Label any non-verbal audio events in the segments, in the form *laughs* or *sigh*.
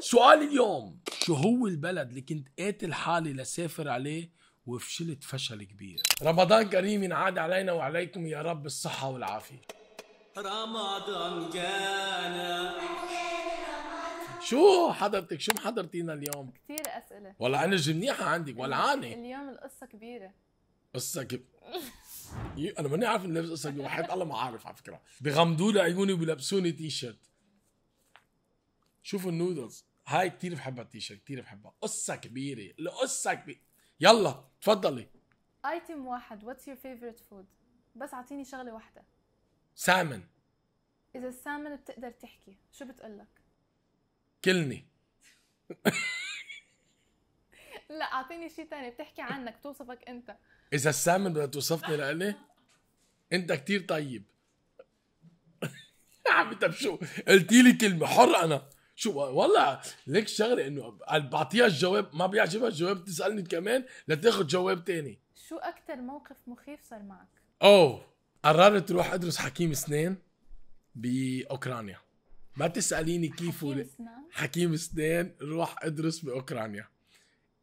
سؤال اليوم شو هو البلد اللي كنت قاتل حالي لسافر عليه وفشلت فشل كبير رمضان كريم ينعاد علينا وعليكم يا رب الصحة والعافية رمضان جانا شو حضرتك شو محضرتينا اليوم؟ كثير اسئلة والله انا منيحة عندك ولعانة اليوم القصة كبيرة قصة كبيرة انا ماني عارف لابس قصة كبيرة وحياة الله ما عارف على فكرة بغمضوا لي عيوني وبيلبسوني تي شيرت شوفوا النودلز هاي كتير بحبها التيشيرت كتير بحبها قصة كبيرة القصة كبيرة يلا تفضلي ايتم واحد واتس يور فيفورت فود بس اعطيني شغلة واحدة سامن إذا السامن بتقدر تحكي شو بتقلك؟ كلني *laughs* لا أعطيني شيء تاني بتحكي عنك توصفك أنت إذا السامن بدها توصفني لإلي أنت كتير طيب *laughs* عم تبشو قلتي لي كلمة حر أنا شو والله ليك شغله انه بعطيها الجواب ما بيعجبها الجواب تسالني كمان لتاخذ جواب تاني شو اكثر موقف مخيف صار معك؟ اوه قررت اروح ادرس حكيم اسنان باوكرانيا ما تساليني كيف حكيم اسنان حكيم اسنان روح ادرس باوكرانيا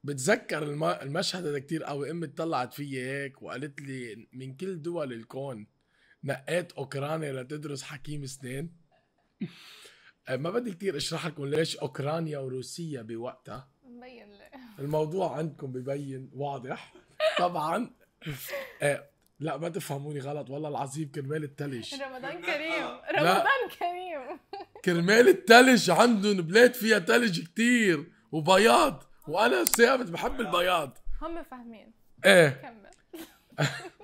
بتذكر المشهد هذا كثير قوي امي طلعت فيي هيك وقالت لي من كل دول الكون نقيت اوكرانيا لتدرس حكيم اسنان آه، ما بدي كثير اشرح لكم ليش اوكرانيا وروسيا بوقتها مبين لي. الموضوع عندكم ببين واضح طبعا آه، لا ما تفهموني غلط والله العظيم كرمال التلج رمضان كريم *laughs* رمضان كريم كرمال التلج عندهم بلاد فيها تلج كتير وبياض وانا ثابت بحب البياض هم فاهمين ايه كمل *laughs*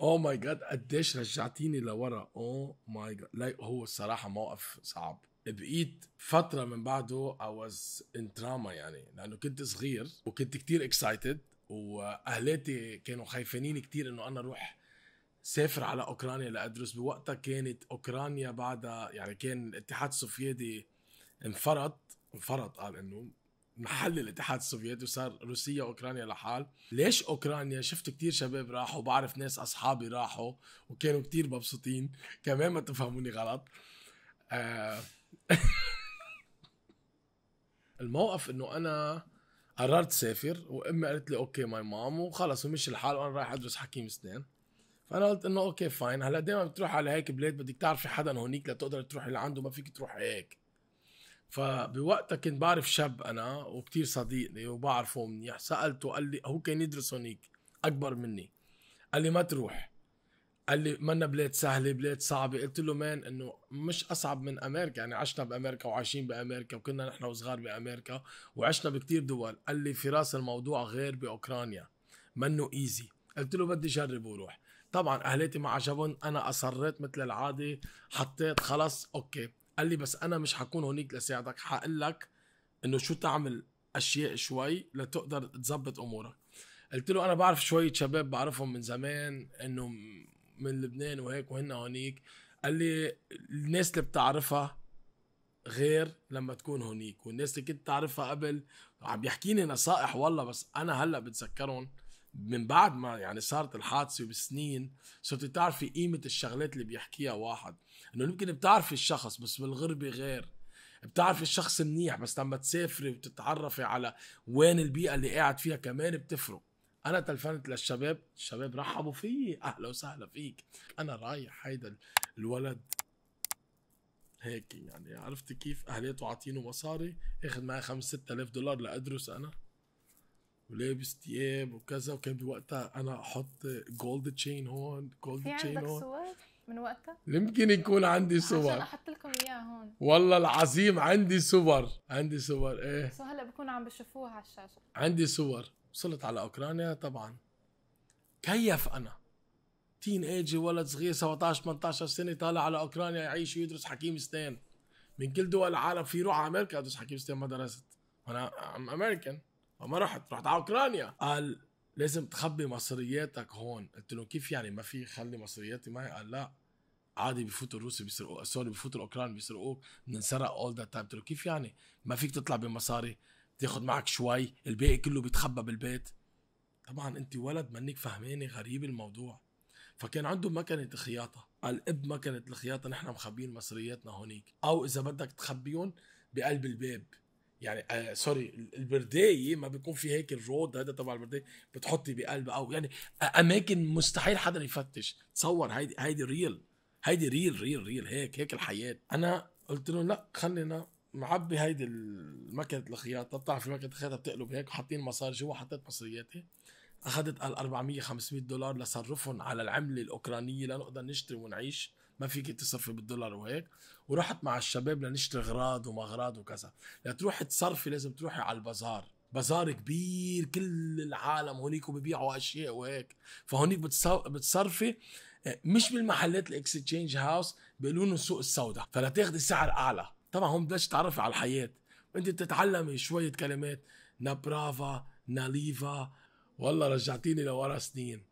او ماي جاد قديش رجعتيني لورا او ماي جاد لا هو الصراحه موقف صعب بقيت فتره من بعده اي واز ان تراما يعني لانه كنت صغير وكنت كتير اكسايتد واهلاتي كانوا خايفانين كتير انه انا اروح سافر على اوكرانيا لادرس بوقتها كانت اوكرانيا بعدها يعني كان الاتحاد السوفيتي انفرط انفرط قال انه محل الاتحاد السوفيتي وصار روسيا واوكرانيا لحال ليش اوكرانيا شفت كتير شباب راحوا بعرف ناس اصحابي راحوا وكانوا كتير مبسوطين كمان ما تفهموني غلط آه، *laughs* الموقف انه انا قررت سافر وامي قالت لي اوكي ماي مام وخلص ومشي الحال وانا رايح ادرس حكيم اسنان فانا قلت انه اوكي فاين هلا دائما بتروح على هيك بلاد بدك تعرفي حدا هونيك لتقدر تروحي لعنده ما فيك تروحي هيك فبوقتها كنت بعرف شاب انا وكتير صديقي وبعرفه منيح سالته قال لي هو كان يدرس هونيك اكبر مني قال لي ما تروح قال لي منا بلاد سهله بلاد صعبه قلت له مان انه مش اصعب من امريكا يعني عشنا بامريكا وعايشين بامريكا وكنا نحن وصغار بامريكا وعشنا بكتير دول قال لي في راس الموضوع غير باوكرانيا منه ايزي قلت له بدي اجرب وروح طبعا اهلتي ما عجبهم انا اصريت مثل العاده حطيت خلص اوكي قال لي بس انا مش حكون هونيك لساعدك حقول لك انه شو تعمل اشياء شوي لتقدر تظبط امورك قلت له انا بعرف شويه شباب بعرفهم من زمان انه من لبنان وهيك وهن هونيك قال لي الناس اللي بتعرفها غير لما تكون هونيك والناس اللي كنت تعرفها قبل عم يحكيني نصائح والله بس انا هلا بتذكرهم من بعد ما يعني صارت الحادثه بسنين صرت تعرفي قيمه الشغلات اللي بيحكيها واحد انه يمكن بتعرفي الشخص بس بالغربه غير بتعرفي الشخص منيح بس لما تسافري وتتعرفي على وين البيئه اللي قاعد فيها كمان بتفرق انا تلفنت للشباب الشباب رحبوا فيي اهلا وسهلا فيك انا رايح هيدا الولد هيك يعني عرفت كيف اهليته عاطينه مصاري اخذ معي 5 6000 دولار لادرس انا ولابس تياب وكذا وكان بوقتها انا احط جولد تشين هون جولد تشين هون عندك صور من وقتها يمكن يكون عندي صور عشان احط لكم اياها هون والله العظيم عندي صور عندي صور ايه سو هلا بكون عم بشوفوها على الشاشه عندي صور وصلت على اوكرانيا طبعا كيف انا تين ايجي ولد صغير 17 18 سنه طالع على اوكرانيا يعيش ويدرس حكيم ستان من كل دول العالم في روح على امريكا ادرس حكيم ستان ما درست انا ام امريكان ما رحت رحت على اوكرانيا قال لازم تخبي مصرياتك هون قلت له كيف يعني ما في خلي مصرياتي معي قال لا عادي بفوتوا الروس بيسرقوك سوري بفوتوا الاوكران بيسرقوك بننسرق اول ذا تايم قلت له كيف يعني ما فيك تطلع بمصاري تاخذ معك شوي الباقي كله بيتخبى بالبيت طبعا انت ولد منك فهماني غريب الموضوع فكان عنده مكنة خياطة قال اب مكنة الخياطة نحن مخبيين مصرياتنا هونيك او اذا بدك تخبيهم بقلب الباب يعني آه سوري البرداي ما بيكون في هيك الرود هذا تبع البرداي بتحطي بقلب او يعني آه، اماكن مستحيل حدا يفتش تصور هيدي هيدي ريل هيدي ريل ريل ريل هيك هيك الحياه انا قلت لهم لا خلينا معبي هيدي المكنه الخياطه بتعرف مكنه الخياطه بتقلب هيك وحاطين مصاري جوا حطيت مصرياتي اخذت ال 400 500 دولار لصرفهم على العمله الاوكرانيه لنقدر نشتري ونعيش ما فيك تصرفي بالدولار وهيك ورحت مع الشباب لنشتري اغراض اغراض وكذا لتروحي تصرفي لازم تروحي على البازار بازار كبير كل العالم هونيك وبيبيعوا اشياء وهيك فهونيك بتصرفي آه، مش بالمحلات الاكستشينج هاوس بيقولوا لهم السوق السوداء فلتاخذي سعر اعلى طبعا هون بدك تتعرفي على الحياه وانت بتتعلمي شويه كلمات نابرافا ناليفا والله رجعتيني لورا سنين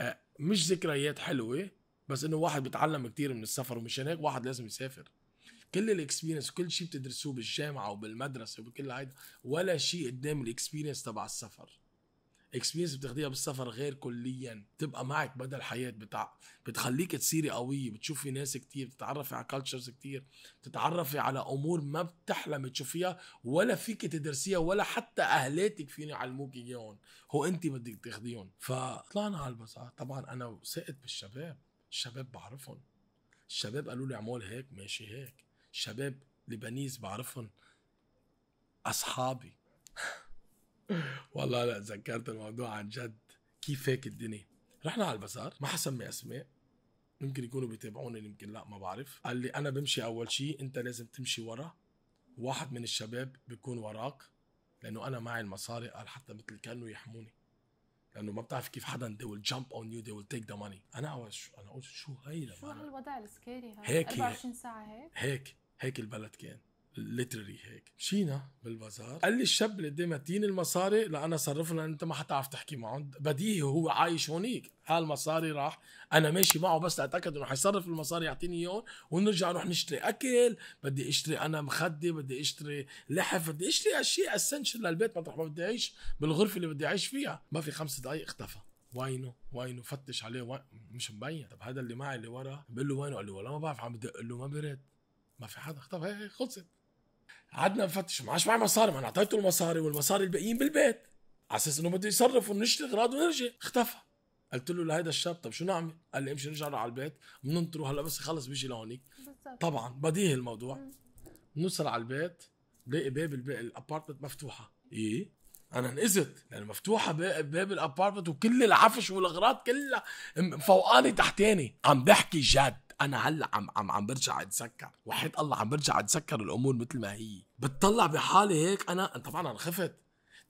آه، مش ذكريات حلوه بس انه واحد بيتعلم كتير من السفر ومشان هيك واحد لازم يسافر كل الاكسبيرينس وكل شيء بتدرسوه بالجامعه وبالمدرسه وبكل هيدا ولا شيء قدام الاكسبيرينس تبع السفر اكسبيرينس بتاخديها بالسفر غير كليا بتبقى معك مدى الحياه بتاع بتخليك تصيري قويه بتشوفي ناس كتير بتتعرفي على كالتشرز كتير بتتعرفي على امور ما بتحلم تشوفيها ولا فيك تدرسيها ولا حتى اهلاتك فيني يعلموك اياهم هو انت بدك تاخديهم فطلعنا على البازار طبعا انا وثقت بالشباب شباب بعرفهم الشباب قالوا لي اعمل هيك ماشي هيك شباب لبنيز بعرفهم اصحابي *laughs* والله لا تذكرت الموضوع عن جد كيف هيك الدنيا رحنا على البازار ما حسمي اسماء يمكن يكونوا بيتابعوني يمكن لا ما بعرف قال لي انا بمشي اول شيء انت لازم تمشي ورا واحد من الشباب بيكون وراك لانه انا معي المصاري قال حتى مثل كانه يحموني لانه ما بتعرف كيف حدا they will jump on you they will take the money انا اول شو انا قلت شو هيدا شو هالوضع السكيري هيك 24 ساعه هيك هيك هيك البلد كان ليترلي هيك مشينا بالبازار قال لي الشاب اللي قدامي اعطيني المصاري لانا صرف انت ما حتعرف تحكي معه بديهي هو عايش هونيك هالمصاري راح انا ماشي معه بس لاتاكد انه حيصرف المصاري يعطيني اياهم ونرجع نروح نشتري اكل بدي اشتري انا مخده بدي اشتري لحف بدي اشتري اشياء اسنشل للبيت ما بدي اعيش بالغرفه اللي بدي اعيش فيها ما في خمس دقائق اختفى وينه وينه فتش عليه وين مش مبين طب هذا اللي معي اللي ورا بقول له وينه قال لي والله ما بعرف عم بدق له ما برد ما في حدا اختفى هي إيه، خلصت قعدنا نفتش ما عادش معي مصاري ما انا اعطيته المصاري والمصاري الباقيين بالبيت على اساس انه بده يصرف ونشتري اغراض ونرجع اختفى قلت له لهيدا الشاب طب شو نعمل؟ قال لي امشي نرجع على البيت بننطره هلا بس يخلص بيجي لهونيك طبعا بديهي الموضوع بنوصل على البيت بلاقي باب الابارتمنت مفتوحه ايه انا انقذت يعني مفتوحه باب الابارتمنت وكل العفش والاغراض كلها فوقاني تحتاني عم بحكي جد انا هلا عم عم عم برجع اتذكر وحيد الله عم برجع اتذكر الامور مثل ما هي بتطلع بحالي هيك انا طبعا انا خفت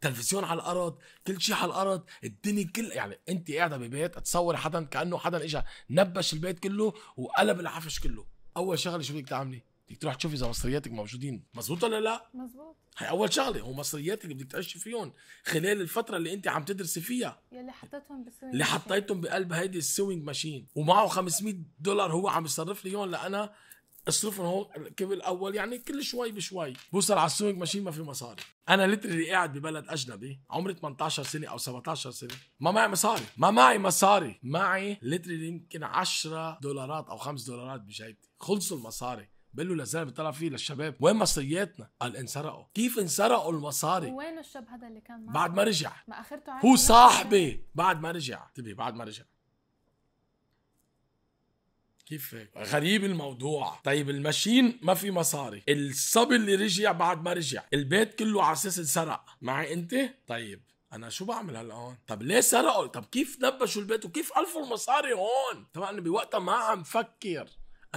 تلفزيون على الارض كل شيء على الارض الدنيا كل يعني انت قاعده ببيت تصوري حدا كانه حدا اجى نبش البيت كله وقلب العفش كله اول شغله شو بدك تعملي بدك تروح تشوف اذا مصرياتك موجودين مزبوط ولا لا مزبوط هي اول شغله هو مصرياتك اللي بدك تعيشي فيهم خلال الفتره اللي انت عم تدرسي فيها يلي حطيتهم بالسوينج اللي حطيتهم بقلب هيدي السوينج ماشين ومعه 500 دولار هو عم يصرف لي اياهم لانا اصرفهم هون قبل الاول يعني كل شوي بشوي بوصل على السوينج ماشين ما في مصاري انا اللي قاعد ببلد اجنبي عمري 18 سنه او 17 سنه ما معي مصاري ما معي مصاري معي ليترلي يمكن 10 دولارات او 5 دولارات بجيبتي خلصوا المصاري بقول له لازال بيطلع فيه للشباب وين مصرياتنا؟ قال انسرقوا كيف انسرقوا المصاري؟ وين الشاب هذا اللي كان معك؟ بعد ما رجع ما اخرته هو صاحبي بعد ما رجع انتبه بعد ما رجع كيف هيك؟ غريب الموضوع، طيب المشين ما في مصاري، الصبي اللي رجع بعد ما رجع، البيت كله على اساس انسرق، معي انت؟ طيب انا شو بعمل هلا هون؟ طب ليه سرقوا؟ طب كيف نبشوا البيت وكيف الفوا المصاري هون؟ طبعا بوقتها ما عم فكر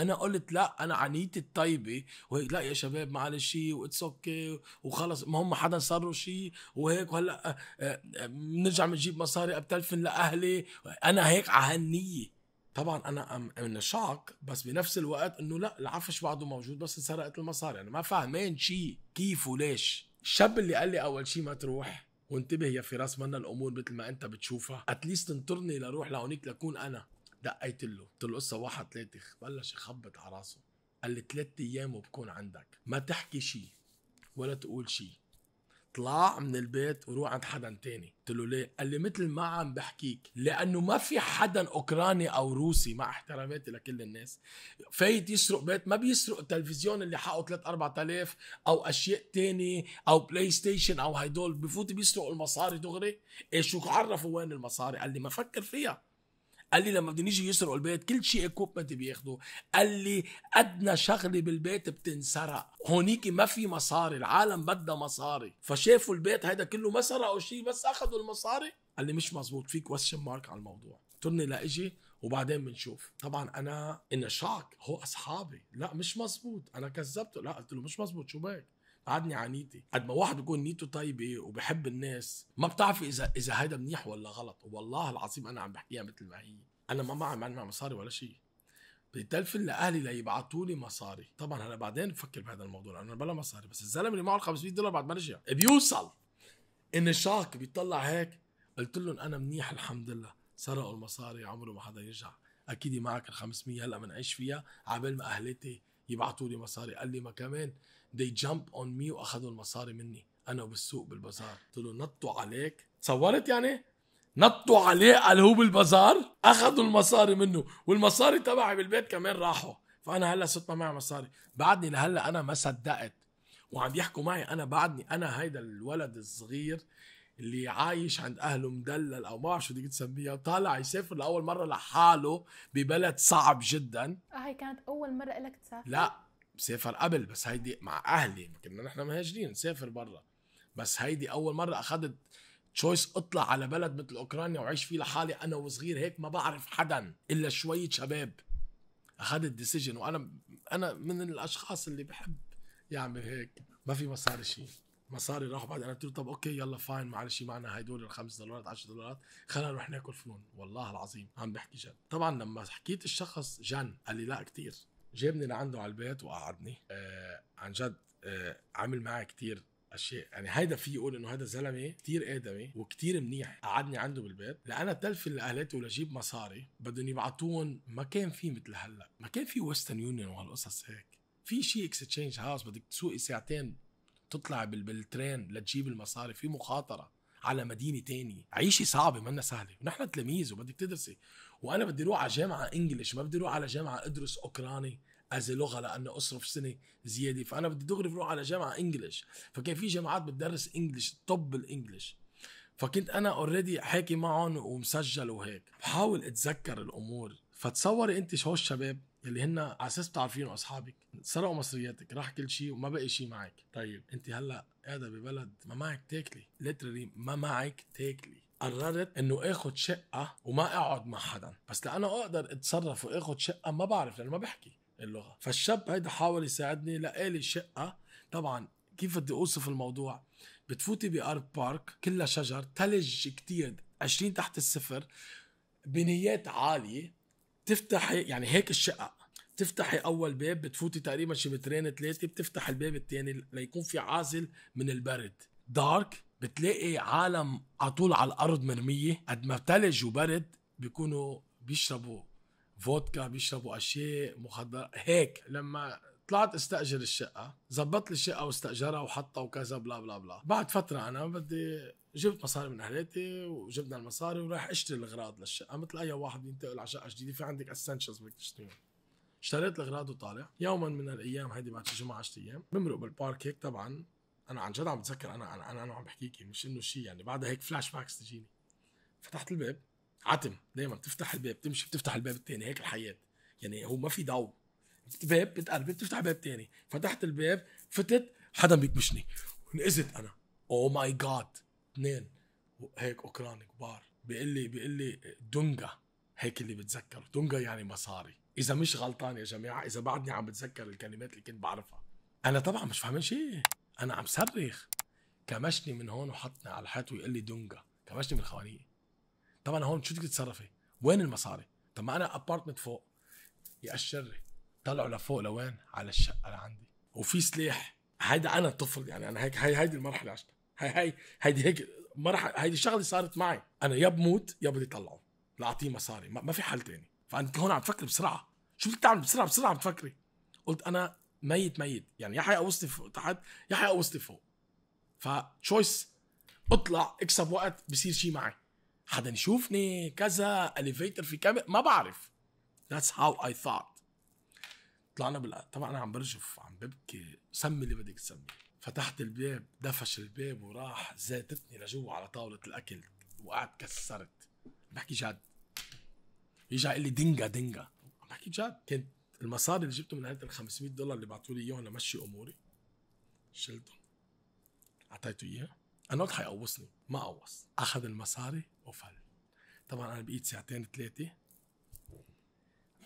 انا قلت لا انا عنيتي الطيبه ايه؟ وهيك لا يا شباب معلش واتس اوكي وخلص ما هم حدا له شيء وهيك وهلا آه، آه، بنرجع بنجيب مصاري بتلفن لاهلي انا هيك على هالنيه طبعا انا من شاك بس بنفس الوقت انه لا العفش بعده موجود بس انسرقت المصاري انا ما فاهمين شيء كيف وليش الشاب اللي قال لي اول شيء ما تروح وانتبه يا فراس منا الامور مثل ما انت بتشوفها اتليست انطرني لروح لهونيك لكون انا دقيت له قلت له قصه واحد ثلاثه بلش يخبط على راسه قال لي ثلاث ايام وبكون عندك ما تحكي شيء ولا تقول شيء طلع من البيت وروح عند حدا تاني قلت له ليه قال لي مثل ما عم بحكيك لانه ما في حدا اوكراني او روسي مع احتراماتي لكل الناس فايت يسرق بيت ما بيسرق تلفزيون اللي حقه 3 4000 او اشياء تاني او بلاي ستيشن او هيدول بفوت بيسرقوا المصاري دغري ايش شو عرفوا وين المصاري قال لي ما فكر فيها قال لي لما بدهم يجي يسرقوا البيت كل شيء اكوبمنت بياخذوا قال لي ادنى شغله بالبيت بتنسرق هونيك ما في مصاري العالم بدها مصاري فشافوا البيت هيدا كله ما سرقوا شيء بس اخذوا المصاري قال لي مش مزبوط في كويشن مارك على الموضوع ترني لا اجي وبعدين بنشوف طبعا انا ان شاك هو اصحابي لا مش مزبوط انا كذبته لا قلت له مش مزبوط شو بك قعدني على نيتي قد ما واحد بيكون نيته طيبه وبحب الناس ما بتعرف اذا اذا هيدا منيح ولا غلط والله العظيم انا عم بحكيها مثل ما هي انا ما معي معي مصاري ولا شيء بدي تلفن لاهلي ليبعثوا لي مصاري طبعا هلا بعدين بفكر بهذا الموضوع لانه بلا مصاري بس الزلمه اللي معه 500 دولار بعد ما رجع بيوصل ان شاك بيطلع هيك قلت لهم انا منيح الحمد لله سرقوا المصاري عمره ما حدا يرجع اكيد معك ال 500 هلا بنعيش فيها عبال ما اهلتي يبعثوا لي مصاري قال لي ما كمان they jump on me واخذوا المصاري مني انا بالسوق بالبازار قلت له نطوا عليك تصورت يعني نطوا عليه قال هو بالبازار اخذوا المصاري منه والمصاري تبعي بالبيت كمان راحوا فانا هلا صرت ما معي مصاري بعدني لهلا انا ما صدقت وعم يحكوا معي انا بعدني انا هيدا الولد الصغير اللي عايش عند اهله مدلل او ما بعرف شو بدك تسميها طالع يسافر لاول مره لحاله ببلد صعب جدا هاي آه، كانت اول مره لك تسافر لا سافر قبل بس هيدي مع اهلي كنا نحن مهاجرين نسافر برا بس هيدي اول مره اخذت تشويس اطلع على بلد مثل اوكرانيا وعيش فيه لحالي انا وصغير هيك ما بعرف حدا الا شويه شباب اخذت ديسيجن وانا انا من الاشخاص اللي بحب يعمل هيك ما في مصاري شيء مصاري راحوا بعدين قلت له طب اوكي يلا فاين معلش معنا هدول الخمس دولارات 10 دولارات خلينا نروح ناكل فنون والله العظيم عم بحكي جد طبعا لما حكيت الشخص جن قال لي لا كثير جابني لعنده على البيت وقعدني آه عن جد آه عمل معي كثير اشياء يعني هيدا في يقول انه هذا زلمه كثير ادمي وكثير منيح قعدني عنده بالبيت لانا تلفن لاهلاتي ولاجيب مصاري بدهم يبعتون ما كان في مثل هلا ما كان في ويسترن يونيون وهالقصص هيك في شيء اكستشينج هاوس بدك تسوقي ساعتين تطلع بالترين لتجيب المصاري في مخاطره على مدينه تانية عيشه صعبه منا سهله ونحن تلاميذ وبدك تدرسي وانا بدي اروح على جامعه انجلش ما بدي اروح على جامعه ادرس اوكراني از لغه لانه اصرف سنه زياده فانا بدي دغري أروح على جامعه انجلش فكان في جامعات بتدرس انجلش طب الانجلش فكنت انا اوريدي حاكي معهم ومسجل وهيك بحاول اتذكر الامور فتصوري انت شو الشباب يلي هن على اساس بتعرفيهم اصحابك سرقوا مصرياتك راح كل شيء وما بقي شيء معك طيب انت هلا قاعده ببلد ما معك تاكلي ليترلي ما معك تاكلي قررت انه اخد شقه وما اقعد مع حدا بس لانه اقدر اتصرف واخد شقه ما بعرف لانه ما بحكي اللغه فالشاب هيدا حاول يساعدني لقالي شقه طبعا كيف بدي اوصف الموضوع بتفوتي بارب بارك كلها شجر ثلج كتير 20 تحت الصفر بنيات عاليه بتفتحي يعني هيك الشقق بتفتحي اول باب بتفوتي تقريبا شي مترين ثلاثه بتفتح الباب الثاني ليكون في عازل من البرد دارك بتلاقي عالم على طول على الارض مرميه قد ما ثلج وبرد بيكونوا بيشربوا فودكا بيشربوا اشياء مخدرات هيك لما طلعت استاجر الشقه زبط لي الشقه واستاجرها وحطها وكذا بلا بلا بلا بعد فتره انا بدي جبت مصاري من اهلاتي وجبنا المصاري وراح اشتري الاغراض للشقه مثل اي واحد بينتقل على شقه جديده في عندك اسنشلز بدك تشتريهم اشتريت الاغراض وطالع يوما من الايام هيدي بعد جمعه 10 ايام بمرق بالبارك هيك طبعا انا عن جد عم بتذكر انا انا انا, أنا عم بحكيك مش انه شيء يعني بعدها هيك فلاش باكس تجيني فتحت الباب عتم دائما بتفتح الباب تمشي بتفتح الباب الثاني هيك الحياه يعني هو ما في ضوء باب بتقرب بتفتح باب ثاني فتحت الباب فتت حدا بيكمشني ونقزت انا او ماي جاد اثنين هيك اوكران كبار بيقول لي بيقول لي دونجا هيك اللي بتذكر دونجا يعني مصاري اذا مش غلطان يا جماعه اذا بعدني عم بتذكر الكلمات اللي كنت بعرفها انا طبعا مش فاهمين شيء انا عم صرخ كمشني من هون وحطني على الحيط ويقول لي دونجا كمشني من الخوانية طبعا هون شو بدك تتصرفي وين المصاري طب ما انا ابارتمنت فوق يا الشري طلعوا لفوق لوين على الشقه اللي عندي وفي سلاح هيدا انا طفل يعني انا هيك هي هيدي المرحله عشتها هاي هاي هيدي هيك ما راح هيدي الشغله صارت معي انا يا بموت يا بدي طلعه لاعطيه مصاري ما, ما في حل تاني فانت هون عم تفكر بسرعه شو بدك تعمل بسرعه بسرعه عم تفكري قلت انا ميت ميت يعني يا حيقوصني فوق تحت يا حيقوصني فوق فتشويس اطلع اكسب وقت بصير شيء معي حدا يشوفني كذا اليفيتر في كاميرا ما بعرف ذاتس هاو اي ثوت طلعنا بال طبعا انا عم برجف عم ببكي سمي اللي بدك تسميه فتحت الباب دفش الباب وراح زادتني لجوا على طاولة الأكل وقعد كسرت بحكي جد يجي يقول لي دينجا دينجا عم بحكي جد كنت المصاري اللي جبته من عند ال 500 دولار اللي بعثوا لي اياهم لمشي اموري شلتهم اعطيته اياه انا قلت حيقوصني ما قوص اخذ المصاري وفل طبعا انا بقيت ساعتين ثلاثه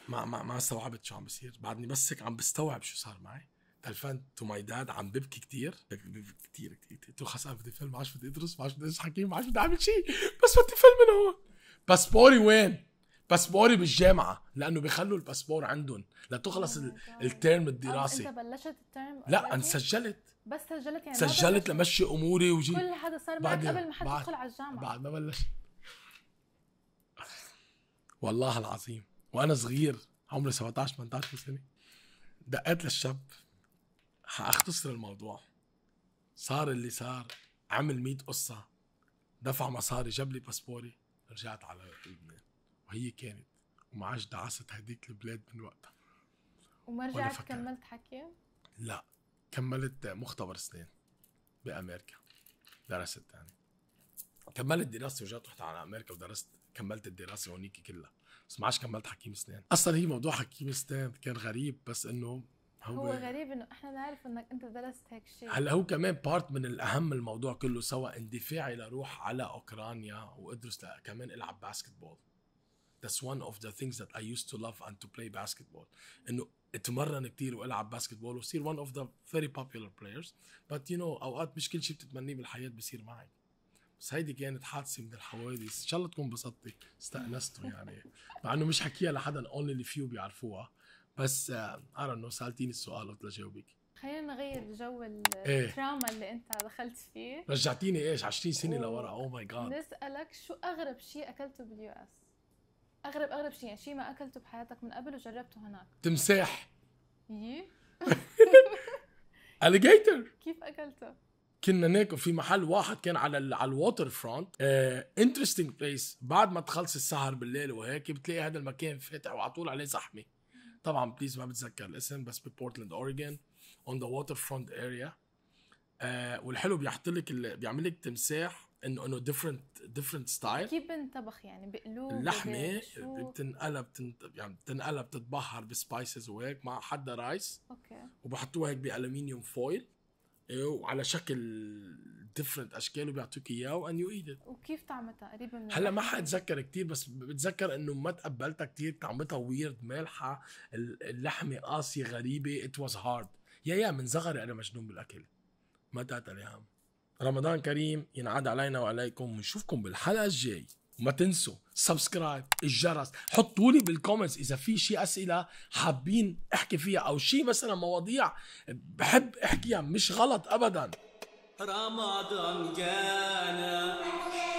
ما ما ما استوعبت شو عم بصير بعدني بس هيك عم بستوعب شو صار معي الفان تو ماي داد عم ببكي كثير ببكي كثير كثير قلت له خلص بدي فيلم ما عادش بدي ادرس ما عادش بدي ادرس ما عادش بدي اعمل شيء بس بدي فيلم من هون باسبوري وين؟ باسبوري بالجامعه لانه بيخلوا الباسبور عندهم لتخلص oh الترم الدراسي انت بلشت الترم لا انا سجلت بس سجلت يعني سجلت لمشي اموري وجيت كل هذا صار معك قبل ما حد يدخل على الجامعه بعد ما بلشت والله العظيم وانا صغير عمري 17 18 سنه دقيت للشاب حاختصر الموضوع صار اللي صار عمل 100 قصة دفع مصاري جاب لي باسبوري رجعت على لبنان وهي كانت وما عادش دعست هديك البلاد من وقتها وما رجعت كملت حكي؟ لا كملت مختبر سنين بامريكا درست يعني كملت دراستي ورجعت رحت على امريكا ودرست كملت الدراسه هونيك كلها بس ما عادش كملت حكيم سنان اصلا هي موضوع حكيم سنان كان غريب بس انه هو, هو غريب انه احنا نعرف انك انت درست هيك شيء هلا هو كمان بارت من الاهم الموضوع كله سواء اندفاعي لروح على اوكرانيا وادرس كمان العب باسكتبول That's one of the things that I used to love and to play basketball. انه اتمرن كثير والعب باسكتبول وصير one of the very popular players but you know اوقات مش كل شيء بتتمنيه بالحياه بصير معي. بس هيدي كانت حادثه من الحوادث ان شاء الله تكون انبسطتي استانستوا يعني مع انه مش حكيها لحدا اونلي اللي فيو بيعرفوها بس ارى انه سالتيني السؤال قلت لجاوبك خلينا نغير جو التراما إيه. اللي انت دخلت فيه رجعتيني ايش 20 سنه لورا او ماي جاد نسالك شو اغرب شيء اكلته باليو اس اغرب اغرب شيء يعني شيء ما اكلته بحياتك من قبل وجربته هناك تمساح يي اليجيتر *laughs* كيف اكلته كنا ناكل في محل واحد كان على على الووتر فرونت انترستنج آه، بليس بعد ما تخلص السهر بالليل وهيك بتلاقي هذا المكان فاتح وعلى طول عليه زحمه طبعا بليز ما بتذكر الاسم بس ببورتلاند اوريجن اون ذا ووتر فرونت اريا والحلو بيحط لك بيعمل لك تمساح انه انه ديفرنت ديفرنت ستايل كيف بنطبخ يعني بقلوب اللحمه بتنقلب يعني بتنقلب بتتبهر بسبايسز وهيك مع حدا رايس اوكي وبحطوها هيك بالومنيوم فويل إيه، وعلى شكل ديفرنت اشكال وبيعطوك اياه وان يو ايت وكيف طعمتها قريبه من هلا ما حاتذكر كثير بس بتذكر انه ما تقبلتها كثير طعمتها ويرد مالحه اللحمه قاسيه غريبه ات واز هارد يا يا من صغري انا مجنون بالاكل ما تقتل يا عم رمضان كريم ينعاد علينا وعليكم ونشوفكم بالحلقه الجاي وما تنسوا سبسكرايب الجرس حطوا لي بالكومنتس اذا في شيء اسئله حابين احكي فيها او شيء مثلا مواضيع بحب احكيها مش غلط ابدا Ramadan gene